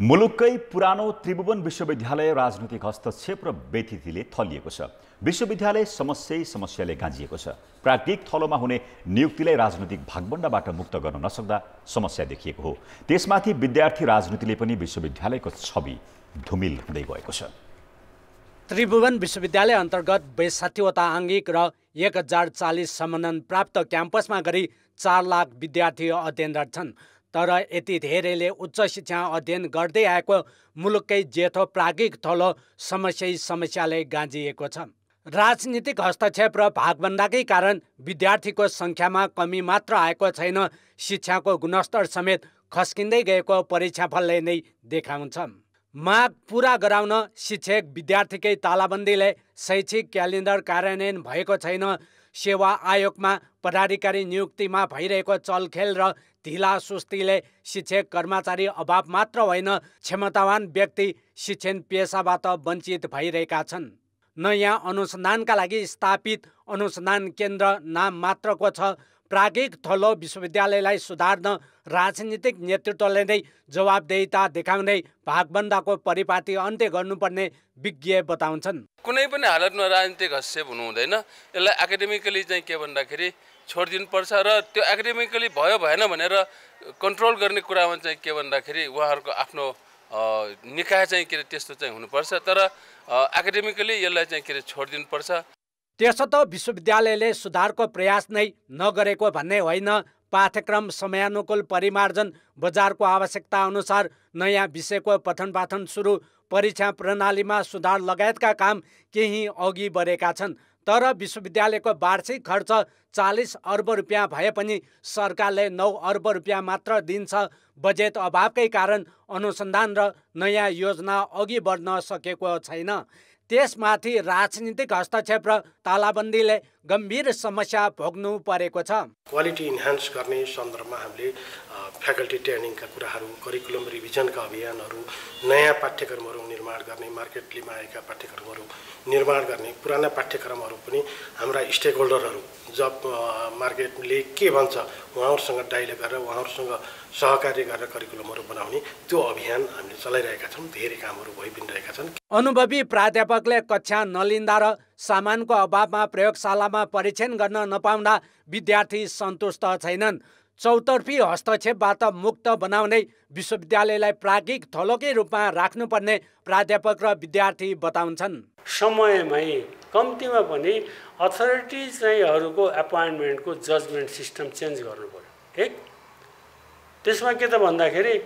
मुलुककै पुरानो त्रिभुवन विश्वविद्यालय राजनीतिक हस्तक्षेप र व्यतिथिले थलिएको छ विश्वविद्यालय समस्यै समस्याले गाँजिएको छ प्राकृतिक थलोमा हुने नियुक्तिलाई राजनीतिक भागबण्डबाट मुक्त गर्न नसक्दा समस्या देखिएको हो त्यसमाथि विद्यार्थी राजनीतिले पनि विश्वविद्यालयको छवि धुमिल हुँदै गएको छ त्रिभुवन विश्वविद्यालय अन्तर्गत बैसाठीवटा आङ्गिक र एक हजार चालिस सम्बन्धन प्राप्त क्याम्पसमा गरी चार लाख विद्यार्थी अध्ययनरत छन् तर यति धेरैले उच्च शिक्षा अध्ययन गर्दै आएको मुलुककै जेठो प्रागिक थलो समस्या समस्याले गाँजिएको छ राजनीतिक हस्तक्षेप र भागभन्दाकै कारण विद्यार्थीको सङ्ख्यामा कमी मात्र आएको छैन शिक्षाको गुणस्तर समेत खस्किँदै गएको परीक्षाफलले नै देखाउँछ माग पुरा गराउन शिक्षक विद्यार्थीकै तालाबन्दीले शैक्षिक क्यालेन्डर कार्यान्वयन भएको छैन सेवा आयोगमा पदाधिकारी नियुक्तिमा भइरहेको चलखेल र ढिला सुस्तीले शिक्षक कर्मचारी अभाव मात्र होइन क्षमतावान व्यक्ति शिक्षण पेसाबाट वञ्चित भइरहेका छन् नयाँ अनुसन्धानका लागि स्थापित अनुसन्धान केन्द्र नाम मात्रको छ प्राज्ञिक थलो विश्वविद्यालयलाई सुधार्न राजनीतिक नेतृत्वले नै जवाबदेता देखाउँदै भागबन्दाको परिपाटी अन्त्य गर्नुपर्ने विज्ञ बताउँछन् कुनै पनि हालतमा राजनीतिक हस्तक्षेप हुनु हुँदैन यसलाई एकाडेमिकली चाहिँ के भन्दाखेरि छोडिदिनुपर्छ र त्यो एकाडेमिकली भयो भएन भनेर कन्ट्रोल गर्ने कुरामा चाहिँ के भन्दाखेरि उहाँहरूको आफ्नो निकाय चाहिँ के अरे त्यस्तो चाहिँ हुनुपर्छ तर एकाडेमिकली यसलाई चाहिँ के अरे छोडिदिनुपर्छ त्यसो त विश्वविद्यालयले सुधारको प्रयास नै नगरेको भन्ने होइन पाठ्यक्रम समयानुकूल परिमार्जन बजारको आवश्यकता अनुसार नयाँ विषयको पठन पाठन सुरु परीक्षा प्रणालीमा सुधार लगायतका काम केही अघि बढेका छन् तर विश्वविद्यालयको वार्षिक खर्च चालिस अर्ब रुपियाँ भए पनि सरकारले नौ अर्ब रुपियाँ मात्र दिन्छ बजेट अभावकै कारण अनुसन्धान र नयाँ योजना अघि बढ्न सकेको छैन त्यसमाथि राजनीतिक हस्तक्षेप र तालाबन्दीले गम्भीर समस्या भोग्नु परेको छ क्वालिटी इन्हान्स गर्ने सन्दर्भमा हामीले फ्याकल्टी ट्रेनिङका कुराहरू करिकुलम रिभिजनका अभियानहरू नयाँ पाठ्यक्रमहरू निर्माण गर्ने मार्केटलीमा आएका पाठ्यक्रमहरू निर्माण गर्ने पुराना पाठ्यक्रमहरू पनि हाम्रा स्टेक होल्डरहरू जब मार्केटले के भन्छ उहाँहरूसँग डाइलग गरेर उहाँहरूसँग सहकार्य गरेर करिकुलमहरू बनाउने त्यो अभियान हामीले चलाइरहेका छौँ धेरै कामहरू भइ पनि रहेका छन् अनुभवी प्राध्यापकले कक्षा नलिँदा र सामानको अभावमा प्रयोगशालामा परीक्षण गर्न नपाउँदा विद्यार्थी सन्तुष्ट छैनन् चौतर्फी हस्तक्षेपबाट मुक्त बनाउने विश्वविद्यालयलाई प्राज्ञिक थलोकै रूपमा राख्नुपर्ने प्राध्यापक र विद्यार्थी बताउँछन् समयमै कम्तीमा पनि अथोरिटी चाहिँहरूको एपोइन्टमेन्टको जजमेन्ट सिस्टम चेन्ज गर्नु पऱ्यो एक त्यसमा के त भन्दाखेरि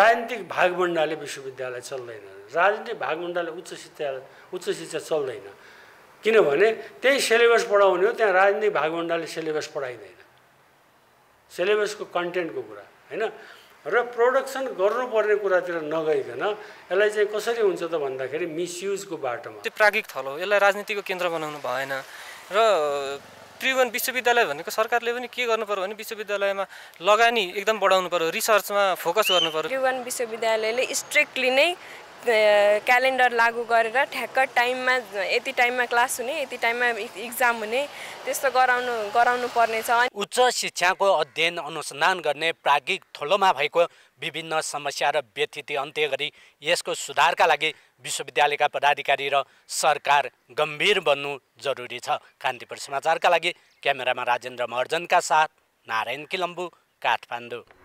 राजनीतिक भागभण्डाले विश्वविद्यालय चल्दैन राजनीतिक भागभण्डाले उच्च शिक्षा उच्च शिक्षा चल्दैन किनभने त्यही सिलेबस पढाउने हो त्यहाँ राजनीतिक भागभण्डाले सिलेबस पढाइँदैन सिलेबसको कन्टेन्टको कुरा होइन र प्रोडक्सन गर्नुपर्ने कुरातिर नगइकन यसलाई चाहिँ कसरी हुन्छ त भन्दाखेरि मिसयुजको बाटोमा त्यो प्रागिक थल हो यसलाई राजनीतिको केन्द्र बनाउनु भएन र त्रिभुवन विश्वविद्यालय भनेको सरकारले पनि के गर्नु पऱ्यो भने विश्वविद्यालयमा लगानी एकदम बढाउनु पऱ्यो रिसर्चमा फोकस गर्नु पऱ्यो त्रिभुवन विश्वविद्यालयले स्ट्रिक्टली नै क्यालेन्डर लागू गरेर ठ्याक्क टाइममा यति टाइममा क्लास हुने यति टाइममा इक्जाम हुने त्यस्तो गराउनु गराउनु पर्नेछ उच्च शिक्षाको अध्ययन अनुसन्धान गर्ने प्राज्ञिक थलोमा भएको विभिन्न समस्या र व्यतिथि अन्त्य गरी यसको सुधारका लागि विश्वविद्यालयका पदाधिकारी र सरकार गम्भीर बन्नु जरुरी छ कान्तिपुर समाचारका लागि क्यामेरामा राजेन्द्र महर्जनका साथ नारायण किलम्बु काठमाडौँ